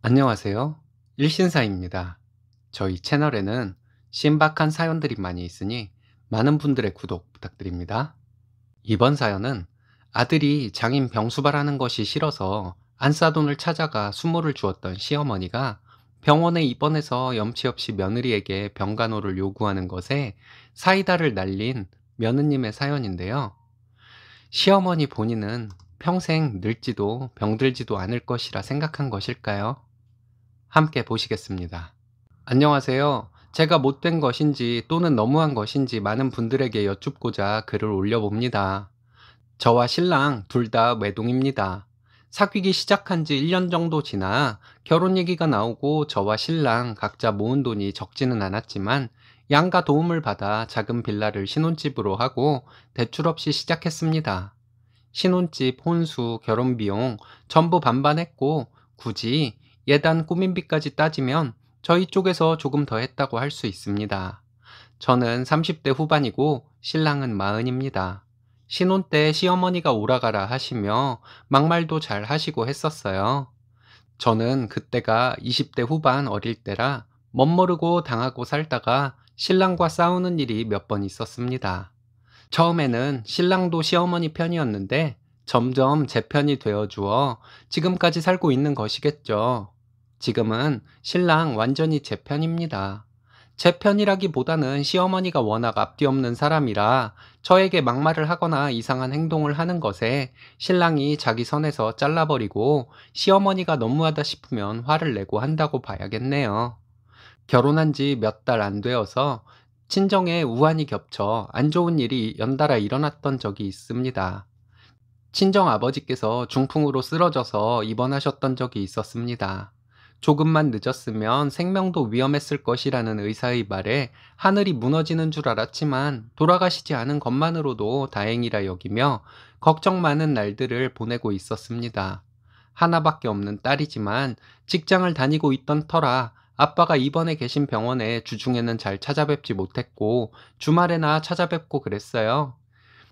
안녕하세요. 일신사입니다. 저희 채널에는 신박한 사연들이 많이 있으니 많은 분들의 구독 부탁드립니다. 이번 사연은 아들이 장인 병수발하는 것이 싫어서 안싸돈을 찾아가 수모를 주었던 시어머니가 병원에 입원해서 염치 없이 며느리에게 병간호를 요구하는 것에 사이다를 날린 며느님의 사연인데요. 시어머니 본인은 평생 늙지도 병들지도 않을 것이라 생각한 것일까요? 함께 보시겠습니다. 안녕하세요. 제가 못된 것인지 또는 너무한 것인지 많은 분들에게 여쭙고자 글을 올려봅니다. 저와 신랑 둘 다 외동입니다. 사귀기 시작한 지 1년 정도 지나 결혼 얘기가 나오고 저와 신랑 각자 모은 돈이 적지는 않았지만 양가 도움을 받아 작은 빌라를 신혼집으로 하고 대출 없이 시작했습니다. 신혼집, 혼수, 결혼 비용 전부 반반했고 굳이 예단 꾸민비까지 따지면 저희 쪽에서 조금 더 했다고 할 수 있습니다. 저는 30대 후반이고 신랑은 마흔입니다. 신혼 때 시어머니가 오라가라 하시며 막말도 잘 하시고 했었어요. 저는 그때가 20대 후반 어릴 때라 멋모르고 당하고 살다가 신랑과 싸우는 일이 몇 번 있었습니다. 처음에는 신랑도 시어머니 편이었는데 점점 제 편이 되어 주어 지금까지 살고 있는 것이겠죠. 지금은 신랑 완전히 제 편입니다. 제 편이라기보다는 시어머니가 워낙 앞뒤 없는 사람이라 저에게 막말을 하거나 이상한 행동을 하는 것에 신랑이 자기 선에서 잘라버리고 시어머니가 너무하다 싶으면 화를 내고 한다고 봐야겠네요. 결혼한 지 몇 달 안 되어서 친정에 우환이 겹쳐 안 좋은 일이 연달아 일어났던 적이 있습니다. 친정 아버지께서 중풍으로 쓰러져서 입원하셨던 적이 있었습니다. 조금만 늦었으면 생명도 위험했을 것이라는 의사의 말에 하늘이 무너지는 줄 알았지만 돌아가시지 않은 것만으로도 다행이라 여기며 걱정 많은 날들을 보내고 있었습니다. 하나밖에 없는 딸이지만 직장을 다니고 있던 터라 아빠가 입원해 계신 병원에 주중에는 잘 찾아뵙지 못했고 주말에나 찾아뵙고 그랬어요.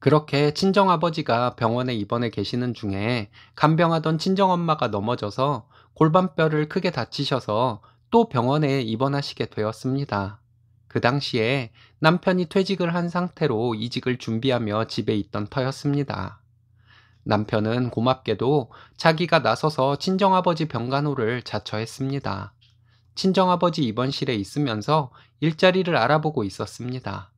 그렇게 친정아버지가 병원에 입원해 계시는 중에 간병하던 친정엄마가 넘어져서 골반뼈를 크게 다치셔서 또 병원에 입원하시게 되었습니다. 그 당시에 남편이 퇴직을 한 상태로 이직을 준비하며 집에 있던 터였습니다. 남편은 고맙게도 자기가 나서서 친정아버지 병간호를 자처했습니다. 친정아버지 입원실에 있으면서 일자리를 알아보고 있었습니다.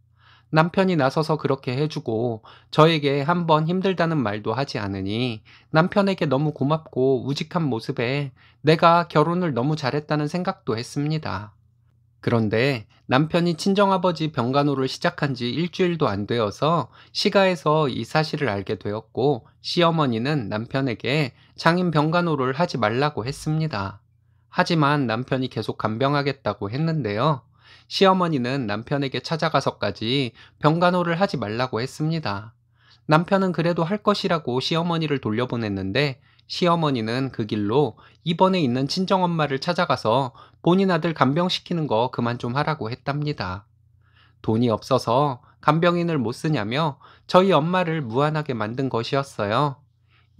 남편이 나서서 그렇게 해주고 저에게 한번 힘들다는 말도 하지 않으니 남편에게 너무 고맙고 우직한 모습에 내가 결혼을 너무 잘했다는 생각도 했습니다. 그런데 남편이 친정아버지 병간호를 시작한 지 일주일도 안 되어서 시가에서 이 사실을 알게 되었고 시어머니는 남편에게 장인 병간호를 하지 말라고 했습니다. 하지만 남편이 계속 간병하겠다고 했는데요. 시어머니는 남편에게 찾아가서까지 병간호를 하지 말라고 했습니다. 남편은 그래도 할 것이라고 시어머니를 돌려보냈는데 시어머니는 그 길로 입원에 있는 친정엄마를 찾아가서 본인 아들 간병시키는 거 그만 좀 하라고 했답니다. 돈이 없어서 간병인을 못 쓰냐며 저희 엄마를 무안하게 만든 것이었어요.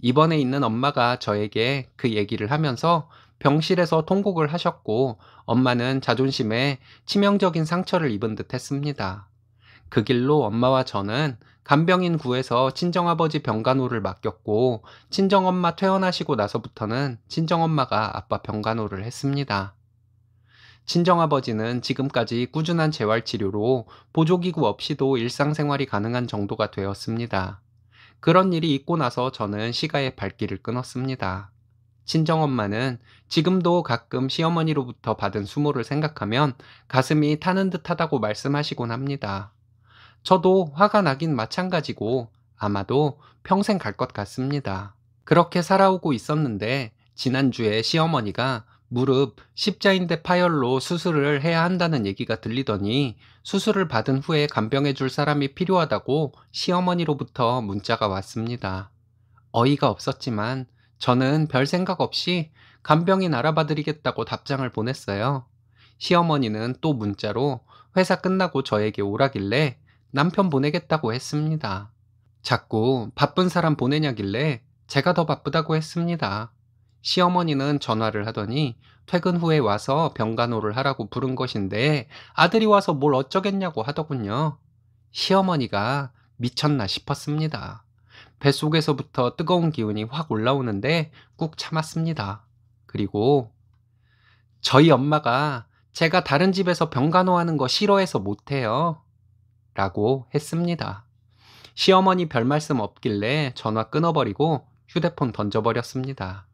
입원에 있는 엄마가 저에게 그 얘기를 하면서 병실에서 통곡을 하셨고 엄마는 자존심에 치명적인 상처를 입은 듯 했습니다. 그 길로 엄마와 저는 간병인 구에서 친정아버지 병간호를 맡겼고 친정엄마 퇴원하시고 나서부터는 친정엄마가 아빠 병간호를 했습니다. 친정아버지는 지금까지 꾸준한 재활치료로 보조기구 없이도 일상생활이 가능한 정도가 되었습니다. 그런 일이 있고 나서 저는 시가의 발길을 끊었습니다. 친정엄마는 지금도 가끔 시어머니로부터 받은 수모를 생각하면 가슴이 타는 듯하다고 말씀하시곤 합니다. 저도 화가 나긴 마찬가지고 아마도 평생 갈 것 같습니다. 그렇게 살아오고 있었는데 지난주에 시어머니가 무릎 십자인대 파열로 수술을 해야 한다는 얘기가 들리더니 수술을 받은 후에 간병해 줄 사람이 필요하다고 시어머니로부터 문자가 왔습니다. 어이가 없었지만 저는 별 생각 없이 간병인 알아봐 드리겠다고 답장을 보냈어요. 시어머니는 또 문자로 회사 끝나고 저에게 오라길래 남편 보내겠다고 했습니다. 자꾸 바쁜 사람 보내냐길래 제가 더 바쁘다고 했습니다. 시어머니는 전화를 하더니 퇴근 후에 와서 병간호를 하라고 부른 것인데 아들이 와서 뭘 어쩌겠냐고 하더군요. 시어머니가 미쳤나 싶었습니다. 뱃속에서부터 뜨거운 기운이 확 올라오는데 꾹 참았습니다. 그리고 저희 엄마가 제가 다른 집에서 병간호하는 거 싫어해서 못해요. 라고 했습니다. 시어머니 별 말씀 없길래 전화 끊어버리고 휴대폰 던져버렸습니다.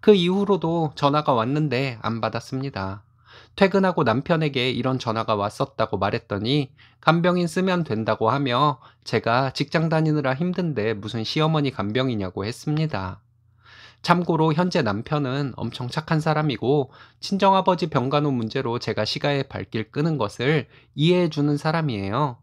그 이후로도 전화가 왔는데 안 받았습니다. 퇴근하고 남편에게 이런 전화가 왔었다고 말했더니 간병인 쓰면 된다고 하며 제가 직장 다니느라 힘든데 무슨 시어머니 간병이냐고 했습니다. 참고로 현재 남편은 엄청 착한 사람이고 친정아버지 병간호 문제로 제가 시가에 발길 끄는 것을 이해해주는 사람이에요.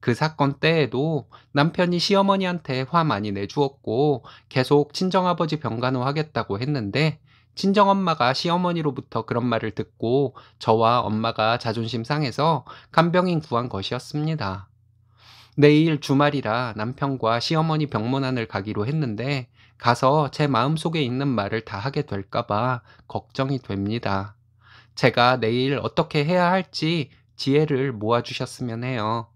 그 사건 때에도 남편이 시어머니한테 화 많이 내주었고 계속 친정아버지 병간호 하겠다고 했는데 친정엄마가 시어머니로부터 그런 말을 듣고 저와 엄마가 자존심 상해서 간병인 구한 것이었습니다. 내일 주말이라 남편과 시어머니 병문안을 가기로 했는데 가서 제 마음속에 있는 말을 다 하게 될까봐 걱정이 됩니다. 제가 내일 어떻게 해야 할지 지혜를 모아주셨으면 해요.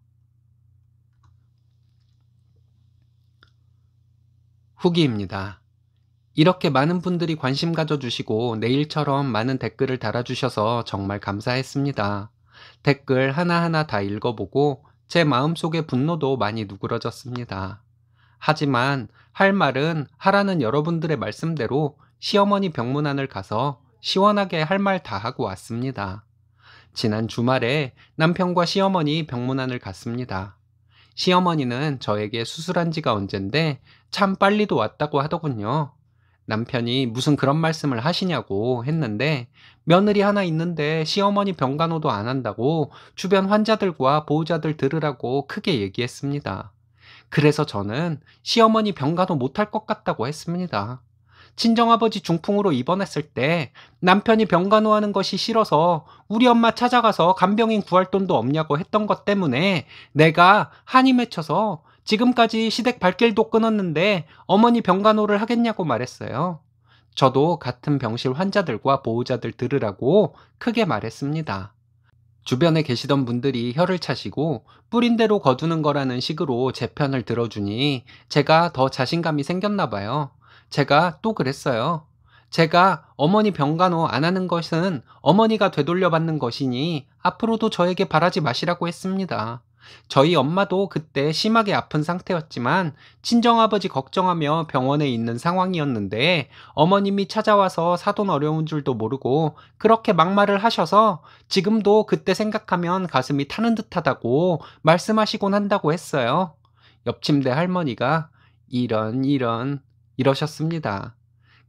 후기입니다. 이렇게 많은 분들이 관심 가져주시고 내일처럼 많은 댓글을 달아주셔서 정말 감사했습니다. 댓글 하나하나 다 읽어보고 제 마음속의 분노도 많이 누그러졌습니다. 하지만 할 말은 하라는 여러분들의 말씀대로 시어머니 병문안을 가서 시원하게 할 말 다 하고 왔습니다. 지난 주말에 남편과 시어머니 병문안을 갔습니다. 시어머니는 저에게 수술한 지가 언젠데 참 빨리도 왔다고 하더군요. 남편이 무슨 그런 말씀을 하시냐고 했는데 며느리 하나 있는데 시어머니 병간호도 안 한다고 주변 환자들과 보호자들 들으라고 크게 얘기했습니다. 그래서 저는 시어머니 병간호 못할 것 같다고 했습니다. 친정아버지 중풍으로 입원했을 때 남편이 병간호하는 것이 싫어서 우리 엄마 찾아가서 간병인 구할 돈도 없냐고 했던 것 때문에 내가 한이 맺혀서 지금까지 시댁 발길도 끊었는데 어머니 병간호를 하겠냐고 말했어요. 저도 같은 병실 환자들과 보호자들 들으라고 크게 말했습니다. 주변에 계시던 분들이 혀를 차시고 뿌린 대로 거두는 거라는 식으로 제 편을 들어주니 제가 더 자신감이 생겼나 봐요. 제가 또 그랬어요. 제가 어머니 병간호 안 하는 것은 어머니가 되돌려받는 것이니 앞으로도 저에게 바라지 마시라고 했습니다. 저희 엄마도 그때 심하게 아픈 상태였지만 친정아버지 걱정하며 병원에 있는 상황이었는데 어머님이 찾아와서 사돈 어려운 줄도 모르고 그렇게 막말을 하셔서 지금도 그때 생각하면 가슴이 타는 듯하다고 말씀하시곤 한다고 했어요. 옆침대 할머니가 이런 이런 이러셨습니다.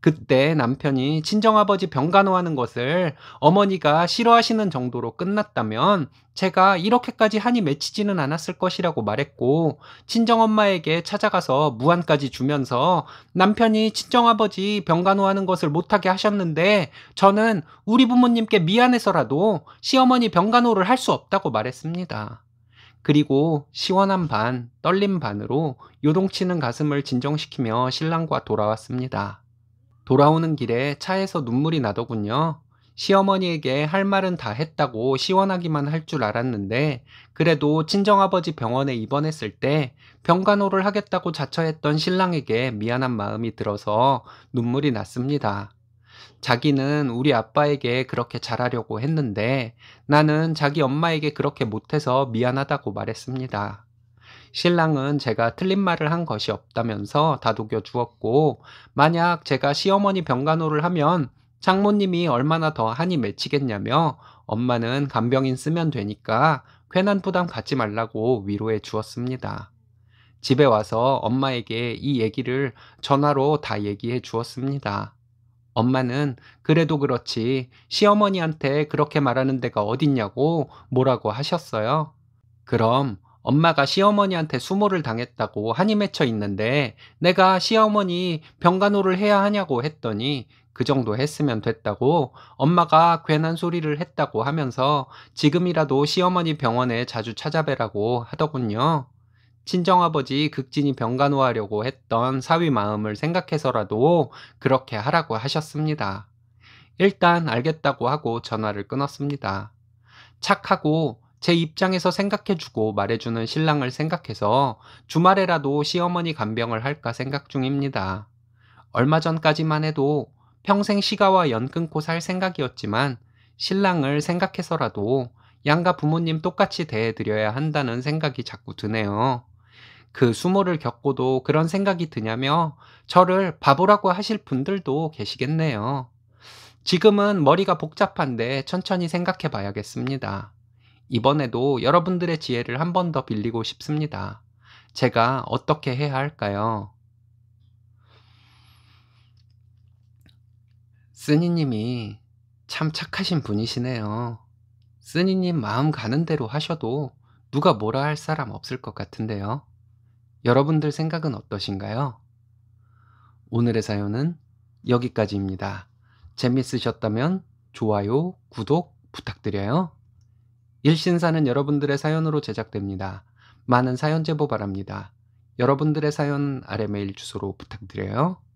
그때 남편이 친정아버지 병간호하는 것을 어머니가 싫어하시는 정도로 끝났다면 제가 이렇게까지 한이 맺히지는 않았을 것이라고 말했고 친정엄마에게 찾아가서 무안까지 주면서 남편이 친정아버지 병간호하는 것을 못하게 하셨는데 저는 우리 부모님께 미안해서라도 시어머니 병간호를 할 수 없다고 말했습니다. 그리고 시원한 반, 떨림 반으로 요동치는 가슴을 진정시키며 신랑과 돌아왔습니다. 돌아오는 길에 차에서 눈물이 나더군요. 시어머니에게 할 말은 다 했다고 시원하기만 할 줄 알았는데 그래도 친정아버지 병원에 입원했을 때 병간호를 하겠다고 자처했던 신랑에게 미안한 마음이 들어서 눈물이 났습니다. 자기는 우리 아빠에게 그렇게 잘하려고 했는데 나는 자기 엄마에게 그렇게 못해서 미안하다고 말했습니다. 신랑은 제가 틀린 말을 한 것이 없다면서 다독여 주었고 만약 제가 시어머니 병간호를 하면 창모님이 얼마나 더 한이 맺히겠냐며 엄마는 간병인 쓰면 되니까 괜한 부담 갖지 말라고 위로해 주었습니다. 집에 와서 엄마에게 이 얘기를 전화로 다 얘기해 주었습니다. 엄마는 그래도 그렇지 시어머니한테 그렇게 말하는 데가 어딨냐고 뭐라고 하셨어요. 그럼 엄마가 시어머니한테 수모를 당했다고 한이 맺혀 있는데 내가 시어머니 병간호를 해야 하냐고 했더니 그 정도 했으면 됐다고 엄마가 괜한 소리를 했다고 하면서 지금이라도 시어머니 병원에 자주 찾아뵈라고 하더군요. 친정아버지 극진히 병간호하려고 했던 사위 마음을 생각해서라도 그렇게 하라고 하셨습니다. 일단 알겠다고 하고 전화를 끊었습니다. 착하고 제 입장에서 생각해주고 말해주는 신랑을 생각해서 주말에라도 시어머니 간병을 할까 생각 중입니다. 얼마 전까지만 해도 평생 시가와 연 끊고 살 생각이었지만 신랑을 생각해서라도 양가 부모님 똑같이 대해드려야 한다는 생각이 자꾸 드네요. 그 수모를 겪고도 그런 생각이 드냐며 저를 바보라고 하실 분들도 계시겠네요. 지금은 머리가 복잡한데 천천히 생각해 봐야겠습니다. 이번에도 여러분들의 지혜를 한 번 더 빌리고 싶습니다. 제가 어떻게 해야 할까요? 쓰니님이 참 착하신 분이시네요. 쓰니님 마음 가는 대로 하셔도 누가 뭐라 할 사람 없을 것 같은데요. 여러분들 생각은 어떠신가요? 오늘의 사연은 여기까지입니다. 재밌으셨다면 좋아요, 구독 부탁드려요. 일신사는 여러분들의 사연으로 제작됩니다. 많은 사연 제보 바랍니다. 여러분들의 사연 아래 메일 주소로 부탁드려요.